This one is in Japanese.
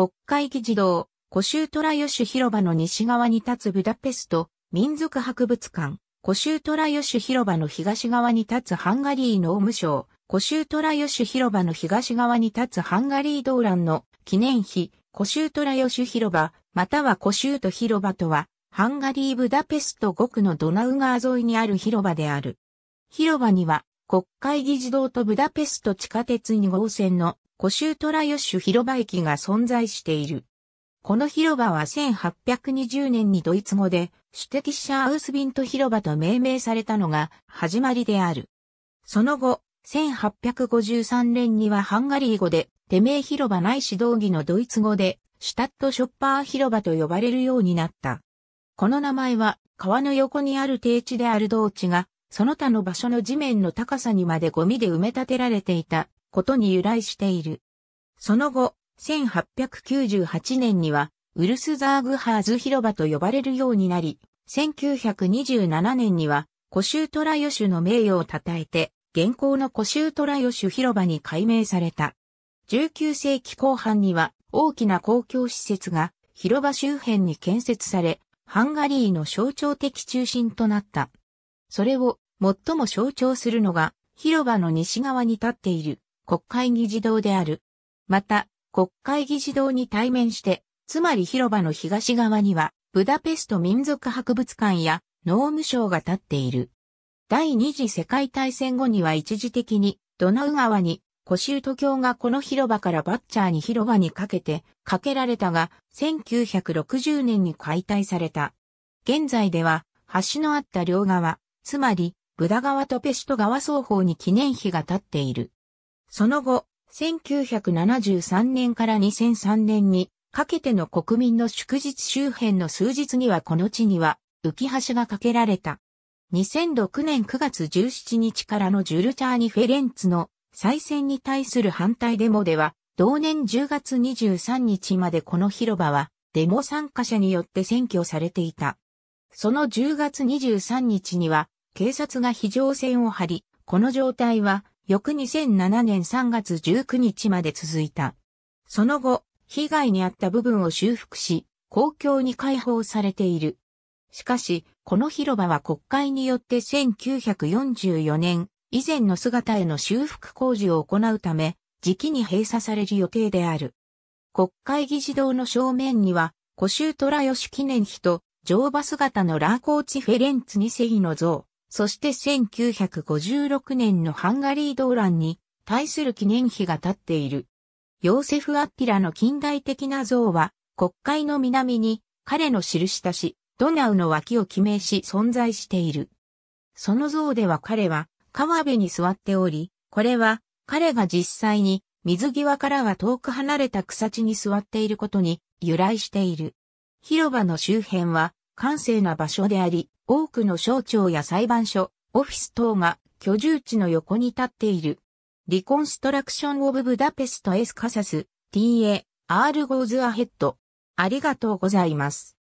国会議事堂、コシュートラヨシュ広場の西側に立つブダペスト民族博物館、コシュートラヨシュ広場の東側に立つハンガリー農務省、コシュートラヨシュ広場の東側に立つハンガリー動乱の記念碑、コシュートラヨシュ広場、またはコシュート広場とは、ハンガリーブダペスト5区のドナウ川沿いにある広場である。広場には、国会議事堂とブダペスト地下鉄2号線の古州シュ広場駅が存在している。この広場は1820年にドイツ語で、シュテキッシャーウスビント広場と命名されたのが始まりである。その後、1853年にはハンガリー語で、テメえ広場ないし道義のドイツ語で、シュタットショッパー広場と呼ばれるようになった。この名前は、川の横にある低地である道地が、その他の場所の地面の高さにまでゴミで埋め立てられていたことに由来している。その後、1898年には、ウルスザーグハーズ広場と呼ばれるようになり、1927年には、古州トラヨシュの名誉を称えて、現行の古州トラヨシュ広場に改名された。19世紀後半には、大きな公共施設が広場周辺に建設され、ハンガリーの象徴的中心となった。それを最も象徴するのが広場の西側に立っている国会議事堂である。また、国会議事堂に対面して、つまり広場の東側には、ブダペスト民族博物館や農務省が建っている。第二次世界大戦後には一時的に、ドナウ川に、コシュート教がこの広場からバッチャーに広場にかけて、かけられたが、1960年に解体された。現在では、橋のあった両側、つまり、ブダ川とペスト川双方に記念碑が建っている。その後、1973年から2003年にかけての国民の祝日周辺の数日にはこの地には浮橋がかけられた。2006年9月17日からのジュルチャーニ・フェレンツの再選に対する反対デモでは、同年10月23日までこの広場はデモ参加者によって占拠されていた。その10月23日には警察が非常線を張り、この状態は翌2007年3月19日まで続いた。その後、被害に遭った部分を修復し、公共に開放されている。しかし、この広場は国会によって1944年以前の姿への修復工事を行うため、時期に閉鎖される予定である。国会議事堂の正面には、古州虎吉記念碑と乗馬姿のラーコーチ・フェレンツ2世の像、そして1956年のハンガリー動乱に対する記念碑が建っている。ヨーセフ・アッピラの近代的な像は、国会の南に彼の記したし、ドナウの脇を記名し存在している。その像では彼は川辺に座っており、これは彼が実際に水際からは遠く離れた草地に座っていることに由来している。広場の周辺は閑静な場所であり、多くの省庁や裁判所、オフィス等が居住地の横に立っている。リコンストラクション・オブ・ブダペスト・エス・カサス、TA、R・ ゴーズ・アヘッド。ありがとうございます。